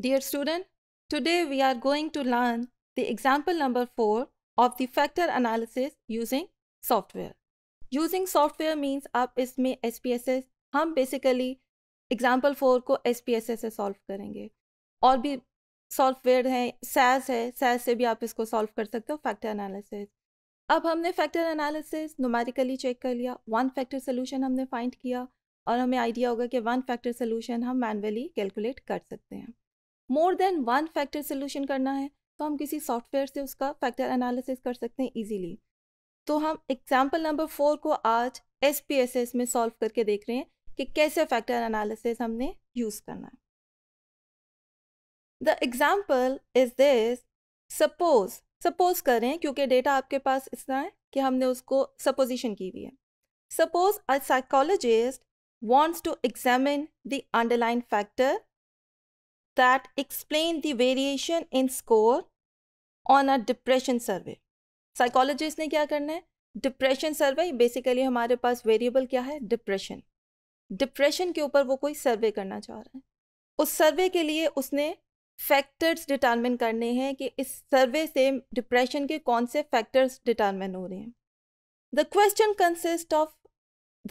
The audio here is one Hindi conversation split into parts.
Dear student, today we are going to learn the example number 4 of the factor analysis using software. Using software means आप इसमें एस पी एस एस हम बेसिकली एग्जाम्पल फोर को एस पी एस एस से सॉल्व करेंगे और भी सॉफ्टवेयर हैं सैस है सैस से भी आप इसको सॉल्व कर सकते हो फैक्टर एनालिसिस अब हमने फैक्टर एनालिसिस नोमेरिकली चेक कर लिया वन फैक्टर सोल्यूशन हमने फाइंड किया और हमें आइडिया होगा कि वन फैक्टर सोल्यूशन हम मैनुअली कैलकुलेट कर सकते हैं more than one factor solution करना है तो हम किसी सॉफ्टवेयर से उसका फैक्टर एनालिसिस कर सकते हैं ईजीली तो हम एग्जाम्पल नंबर फोर को आज एस पी एस एस में सॉल्व करके देख रहे हैं कि कैसे फैक्टर एनालिसिस हमने यूज़ करना है the example is this suppose suppose करें क्योंकि डेटा आपके पास तरह है कि हमने उसको सपोजिशन की हुई है suppose a psychologist wants to examine the underline factor that explain the variation in score on a depression survey. Psychologist ने क्या करना है डिप्रेशन सर्वे बेसिकली हमारे पास वेरिएबल क्या है डिप्रेशन डिप्रेशन के ऊपर वो कोई सर्वे करना चाह रहा है उस सर्वे के लिए उसने फैक्टर्स determine करने हैं कि इस सर्वे से डिप्रेशन के कौन से फैक्टर्स determine हो रहे हैं the question consist of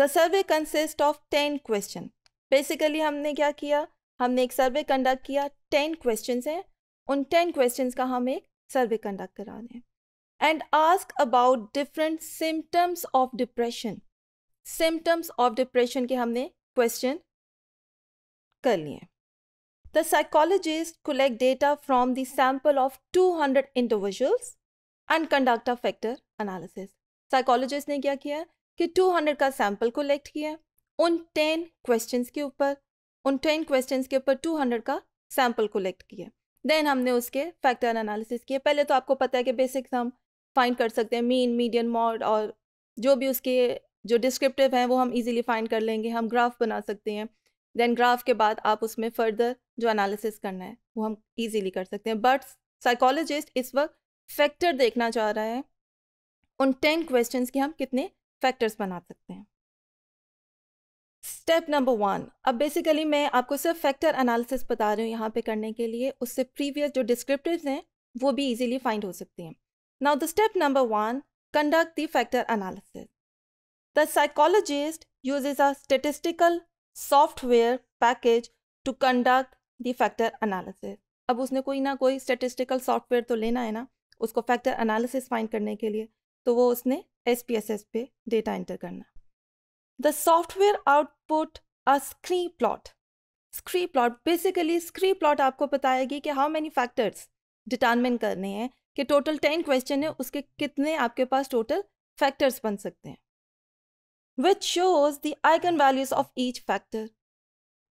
the survey consist of ten question basically हमने क्या किया हमने एक सर्वे कंडक्ट किया टेन क्वेश्चन हैं उन टेन क्वेश्चन का हम एक सर्वे कंडक्ट करा रहे हैं and ask about different symptoms of depression symptoms of depression के हमने क्वेश्चन कर लिए the psychologist collect data from the sample of hundred individuals and conduct a factor analysis psychologist ने क्या किया कि टू हंड्रेड का सैम्पल कुलेक्ट किया उन टेन क्वेश्चन के ऊपर उन टेन क्वेश्चन के ऊपर टू हंड्रेड का सैम्पल कोलेक्ट किया देन हमने उसके फैक्टर एनालिसिस किए पहले तो आपको पता है कि बेसिक्स हम फाइंड कर सकते हैं मीन मीडियन मॉड और जो भी उसके जो डिस्क्रिप्टिव हैं वो हम इजीली फाइंड कर लेंगे हम ग्राफ बना सकते हैं देन ग्राफ के बाद आप उसमें फर्दर जो एनालिसिस करना है वो हम इजीली कर सकते हैं बट साइकोलॉजिस्ट इस वक्त फैक्टर देखना चाह रहा है उन टेन क्वेश्चंस के हम कितने फैक्टर्स बना सकते हैं स्टेप नंबर वन अब बेसिकली मैं आपको सिर्फ फैक्टर एनालिसिस बता रही हूँ यहाँ पे करने के लिए उससे प्रीवियस जो डिस्क्रिप्टिव हैं वो भी इजीली फाइंड हो सकती हैं now the step number one conduct the factor analysis the psychologist uses a statistical software package to conduct the factor analysis अब उसने कोई ना कोई स्टेटिस्टिकल सॉफ्टवेयर तो लेना है ना उसको फैक्टर एनालिसिस फाइंड करने के लिए तो वो उसने एस पे डेटा एंटर करना the software output a scree plot scree plot basically scree plot aapko batayegi ki how many factors determine karne hain ki total 10 question hai uske kitne aapke paas total factors ban sakte hain which shows the eigen values of each factor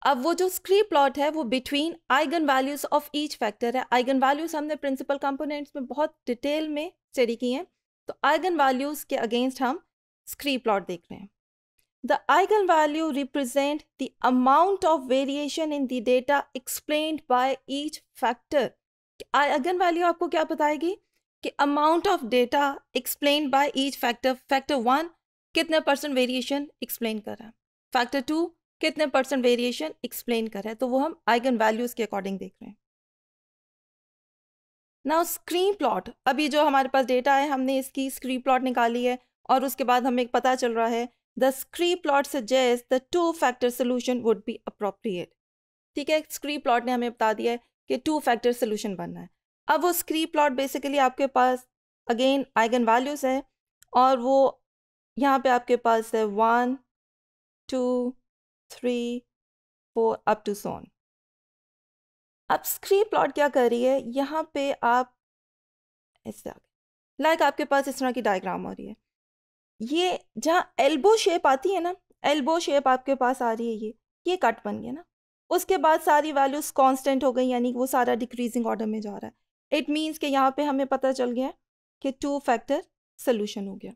अब वो जो स्क्री प्लॉट है वो between eigen values of each factor है आइगन वैल्यूज हमने प्रिंसिपल कंपोनेंट्स में बहुत डिटेल में स्टडी की हैं तो आइगन वैल्यूज के अगेंस्ट हम स्क्री प्लॉट देख रहे हैं The eigenvalue represent the amount of variation in the data explained by each factor. eigenvalue आपको क्या बताएगी कि amount of data explained by each factor. Factor one कितने परसेंट वेरिएशन एक्सप्लेन कर रहा है फैक्टर टू कितने परसेंट वेरिएशन एक्सप्लेन कर रहा है तो वो हम आइगन वैल्यूज के अकॉर्डिंग देख रहे हैं नाउ स्क्रीन प्लॉट अभी जो हमारे पास डेटा है हमने इसकी स्क्रीन प्लॉट निकाली है और उसके बाद हमें पता चल रहा है the scree plot suggest the two factor solution would be appropriate ठीक है स्क्री प्लॉट ने हमें बता दिया है कि टू फैक्टर सोल्यूशन बनना है अब वो स्क्री प्लॉट बेसिकली आपके पास अगेन आइगन वैल्यूज़ है और वो यहाँ पे आपके पास है one two three four up to सोन अब स्क्री प्लॉट क्या कर रही है यहाँ पे आप ऐसे आगे लाइक आपके पास इस तरह की डायग्राम हो रही है ये जहाँ एल्बो शेप आती है ना एल्बो शेप आपके पास आ रही है ये ये कट बन गया ना उसके बाद सारी वैल्यूज़ कांस्टेंट हो गई यानी वो सारा डिक्रीजिंग ऑर्डर में जा रहा है इट मीन्स कि यहाँ पे हमें पता चल गया कि टू फैक्टर सोल्यूशन हो गया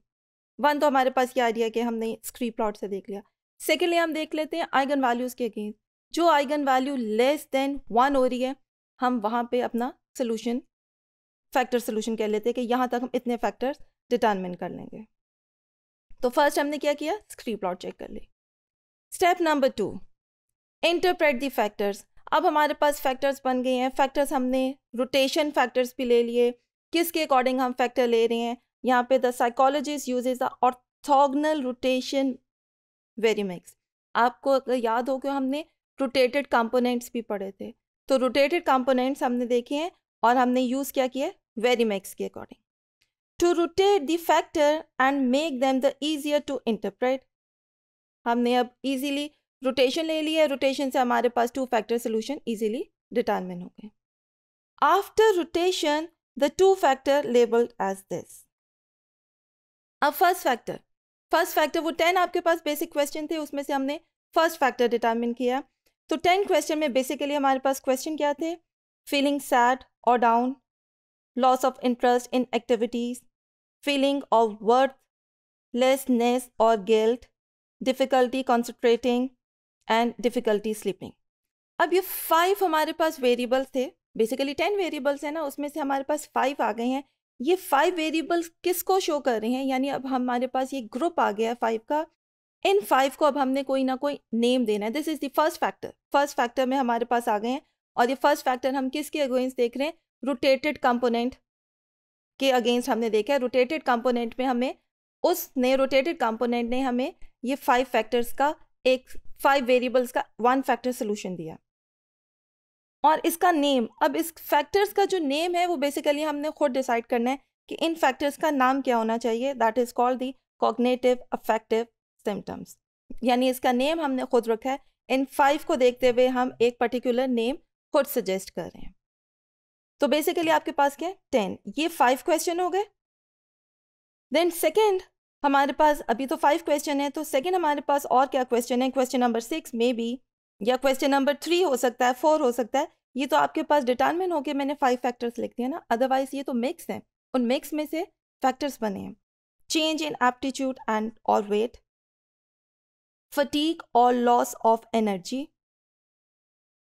वन तो हमारे पास ये आइडिया कि हमने स्क्री प्लॉट से देख लिया सेकेंडली हम देख लेते हैं आइगन वैल्यूज़ के अगेंस्ट जो eigen value less than one हो रही है हम वहाँ पे अपना सोल्यूशन फैक्टर सोल्यूशन कह लेते हैं कि यहाँ तक हम इतने फैक्टर्स डिटर्मिन कर लेंगे तो फर्स्ट हमने क्या किया स्क्रीन प्लॉट चेक कर ली step number two interpret the factors अब हमारे पास फैक्टर्स बन गए हैं फैक्टर्स हमने रोटेशन फैक्टर्स भी ले लिए किसके अकॉर्डिंग हम फैक्टर ले रहे हैं यहाँ पे the psychologist use the orthogonal rotation varimax आपको अगर याद हो कि हमने रोटेटेड कंपोनेंट्स भी पढ़े थे तो रोटेटेड कंपोनेंट्स हमने देखे हैं और हमने यूज़ क्या किया वेरीमैक्स के according to rotate the factor and make them the easier to interpret हमने अब ईजीली रोटेशन ले लिया है रोटेशन से हमारे पास two factor solution easily determine हो गए after rotation the two factor labelled as this अब फर्स्ट फैक्टर फर्स्ट फैक्टर वो टेन आपके पास बेसिक क्वेश्चन थे उसमें से हमने फर्स्ट फैक्टर डिटर्मिन किया तो टेन क्वेश्चन में बेसिकली हमारे पास क्वेश्चन क्या थे फीलिंग सैड और down loss of interest in activities feeling of worthlessness or guilt, difficulty concentrating and difficulty sleeping. अब ये फाइव हमारे पास वेरिएबल्स थे बेसिकली टेन वेरिएबल्स हैं ना उसमें से हमारे पास फाइव आ गए हैं ये फाइव वेरिएबल्स किसको शो कर रहे हैं यानी अब हमारे पास ये ग्रुप आ गया है फाइव का इन फाइव को अब हमने कोई ना कोई नेम देना है this is the first factor first factor में हमारे पास आ गए हैं और ये फर्स्ट फैक्टर हम किसके अगेंस्ट देख रहे हैं रोटेटेड कंपोनेंट के अगेंस्ट हमने देखा है रोटेटेड कंपोनेंट में हमें उसने रोटेटेड कंपोनेंट ने हमें ये फाइव फैक्टर्स का एक फाइव वेरिएबल्स का वन फैक्टर सोल्यूशन दिया और इसका नेम अब इस फैक्टर्स का जो नेम है वो बेसिकली हमने खुद डिसाइड करना है कि इन फैक्टर्स का नाम क्या होना चाहिए that is called the cognitive affective symptoms यानी इसका नेम हमने खुद रखा है इन फाइव को देखते हुए हम एक पर्टिकुलर नेम खुद सजेस्ट कर रहे हैं तो बेसिकली आपके पास क्या है टेन ये फाइव क्वेश्चन हो गए देन सेकेंड हमारे पास अभी तो फाइव क्वेश्चन है तो सेकेंड हमारे पास और क्या क्वेश्चन है question number six may be या क्वेश्चन नंबर थ्री हो सकता है फोर हो सकता है ये तो आपके पास डिटर्मिन होकर मैंने फाइव फैक्टर्स लिख दिया ना अदरवाइज ये तो मिक्स हैं उन मिक्स में से फैक्टर्स बने हैं चेंज इन एप्टीट्यूड एंड और वेट फटीक और loss of energy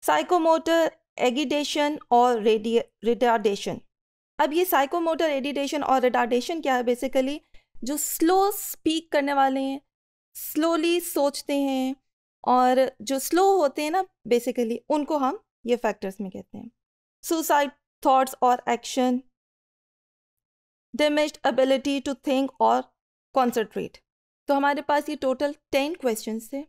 psychomotor agitation और रिटार्डेशन अब ये साइकोमोटर एडिडेशन और रिटार्डेशन क्या है बेसिकली जो स्लो स्पीक करने वाले हैं स्लोली सोचते हैं और जो स्लो होते हैं ना बेसिकली उनको हम ये फैक्टर्स में कहते हैं सुसाइड थॉट्स और action damage ability to think और कॉन्सेंट्रेट तो हमारे पास ये टोटल टेन क्वेश्चन थे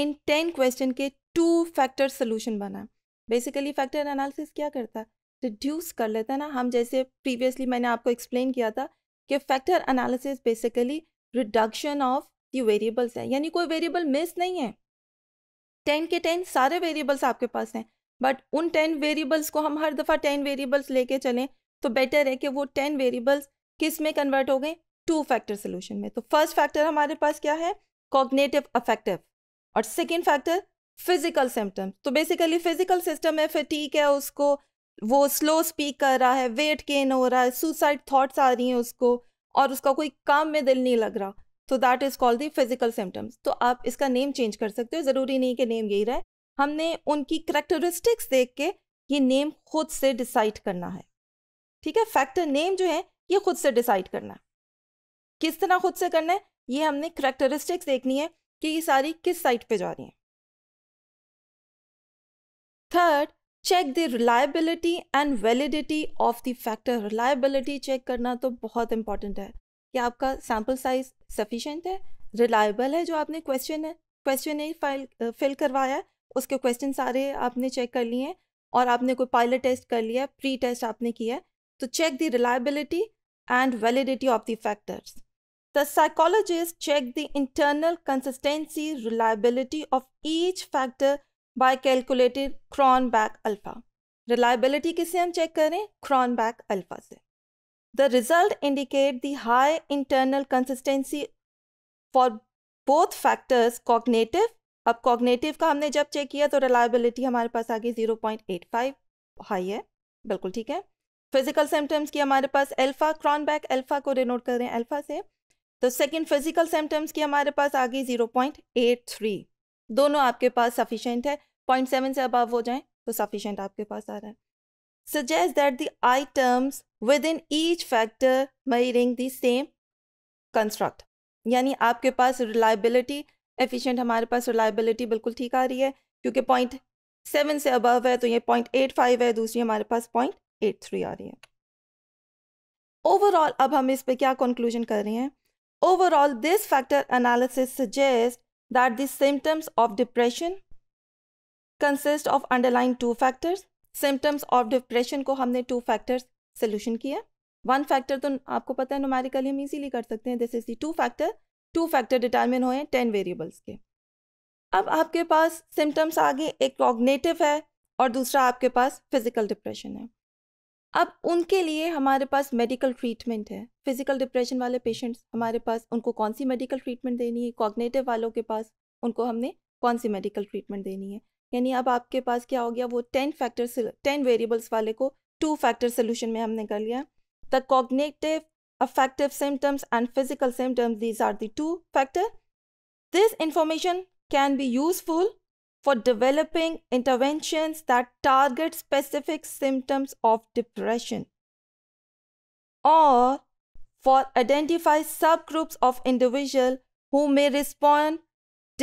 इन टेन क्वेश्चन के टू फैक्टर सोल्यूशन बना बेसिकली फैक्टर एनालिसिस क्या करता है रिड्यूस कर लेता है ना हम जैसे प्रीवियसली मैंने आपको एक्सप्लेन किया था कि factor analysis basically reduction of the variables है यानी कोई वेरिएबल मिस नहीं है टेन के टेन सारे वेरिएबल्स आपके पास हैं बट उन टेन वेरिएबल्स को हम हर दफ़ा टेन वेरिएबल्स लेके चलें तो बेटर है कि वो टेन वेरिएबल्स किस में कन्वर्ट हो गए टू फैक्टर सोल्यूशन में तो फर्स्ट फैक्टर हमारे पास क्या है कॉग्नेटिव अफेक्टिव और सेकेंड फैक्टर फिजिकल सिम्टम्स तो बेसिकली फिजिकल सिस्टम है ठीक है उसको वो स्लो स्पीक कर रहा है वेट गेन हो रहा है सुसाइड थॉट्स आ रही हैं उसको और उसका कोई काम में दिल नहीं लग रहा तो that is called the physical symptoms तो आप इसका नेम चेंज कर सकते हो ज़रूरी नहीं कि नेम यही रहे हमने उनकी करेक्टरिस्टिक्स देख के ये नेम खुद से डिसाइड करना है ठीक है फैक्टर नेम जो है ये खुद से डिसाइड करना है किस तरह खुद से करना है ये हमने करेक्टरिस्टिक्स देखनी है कि ये सारी किस साइड पे जा रही हैं third check the reliability and validity of the factor reliability check करना तो बहुत इंपॉर्टेंट है कि आपका सैम्पल साइज सफिशेंट है रिलायबल है जो आपने क्वेश्चन है क्वेश्चन ही फाइल फिल करवाया है उसके क्वेश्चन सारे आपने चेक कर लिए हैं और आपने कोई पायलट टेस्ट कर लिया है प्री टेस्ट आपने किया है तो check the reliability and validity of the factors the psychologist check the internal consistency reliability of each factor by calculated Cronbach alpha reliability किसे हम चेक करें क्रॉन बैक अल्फा से the result indicate the high internal consistency for both factors cognitive अब कॉग्नेटिव का हमने जब चेक किया तो रिलायबिलिटी हमारे पास आ गई zero point eight five high है बिल्कुल ठीक है फिजिकल सिम्टम्स की हमारे पास अल्फा क्रॉन बैक अल्फा को डिनोट कर रहे हैं एल्फा से तो सेकेंड फिजिकल सिम्टम्स की हमारे पास आ गई जीरो पॉइंट एट थ्री दोनों आपके पास सफिशेंट है पॉइंट सेवन से अबव हो जाए तो सफिशेंट आपके पास आ रहा है suggest suggest that the items within each factor measuring the same construct यानी आपके पास रिलायबिलिटी एफिशिएंट हमारे पास रिलायबिलिटी बिल्कुल ठीक आ रही है क्योंकि पॉइंट सेवन से अबव है तो ये पॉइंट एट फाइव है दूसरी हमारे पास पॉइंट एट थ्री आ रही है ओवरऑल अब हम इस पे क्या कंक्लूजन कर रहे हैं overall this factor analysis suggest that the symptoms of depression consist of underlying two factors symptoms of depression ko humne two factors solution kiya one factor to aapko pata hai numerically hum easily kar sakte hain this is the two factor two factor determine हुए हैं ten variables ke ab aapke paas symptoms aage ek cognitive hai aur dusra aapke paas physical depression hai अब उनके लिए हमारे पास मेडिकल ट्रीटमेंट है फिजिकल डिप्रेशन वाले पेशेंट्स हमारे पास उनको कौन सी मेडिकल ट्रीटमेंट देनी है कॉग्नेटिव वालों के पास उनको हमने कौन सी मेडिकल ट्रीटमेंट देनी है यानी अब आपके पास क्या हो गया वो टेन फैक्टर टेन वेरिएबल्स वाले को टू फैक्टर सोल्यूशन में हमने कर लिया the cognitive affective symptoms and physical symptoms these are two factor this information can be useful for developing interventions that target specific symptoms of depression or for identify subgroups of individual who may respond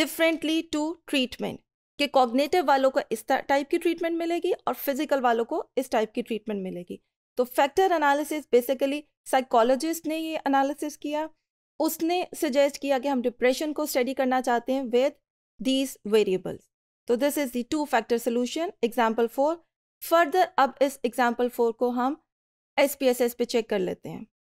differently to treatment कि कॉग्नेटिव वालों को इस टाइप की ट्रीटमेंट मिलेगी और फिजिकल वालों को इस टाइप की ट्रीटमेंट मिलेगी तो फैक्टर एनालिसिस बेसिकली साइकोलॉजिस्ट ने ये एनालिसिस किया उसने सजेस्ट किया कि हम डिप्रेशन को स्टडी करना चाहते हैं विद दीज वेरिएबल्स तो this is the two factor solution example four further अब इस एग्जाम्पल फोर को हम एस पी एस एस पे चेक कर लेते हैं